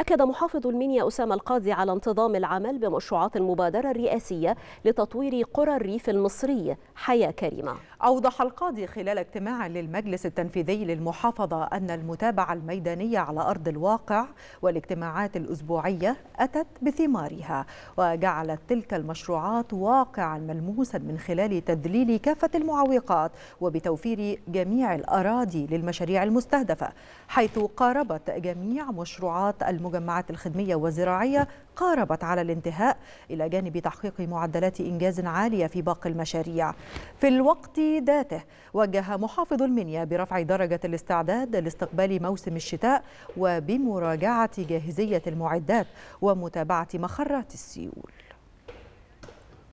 أكد محافظ المنيا أسامة القاضي على انتظام العمل بمشروعات المبادرة الرئاسية لتطوير قرى الريف المصري حياة كريمة أوضح القاضي خلال اجتماع للمجلس التنفيذي للمحافظة أن المتابعة الميدانية على أرض الواقع والاجتماعات الأسبوعية أتت بثمارها وجعلت تلك المشروعات واقعا ملموسا من خلال تذليل كافة المعوقات وبتوفير جميع الأراضي للمشاريع المستهدفة حيث قاربت جميع مشروعات المجتمع المجمعات الخدمية والزراعية قاربت على الانتهاء إلى جانب تحقيق معدلات إنجاز عالية في باقي المشاريع في الوقت ذاته وجه محافظ المنيا برفع درجة الاستعداد لاستقبال موسم الشتاء وبمراجعة جاهزية المعدات ومتابعة مخرات السيول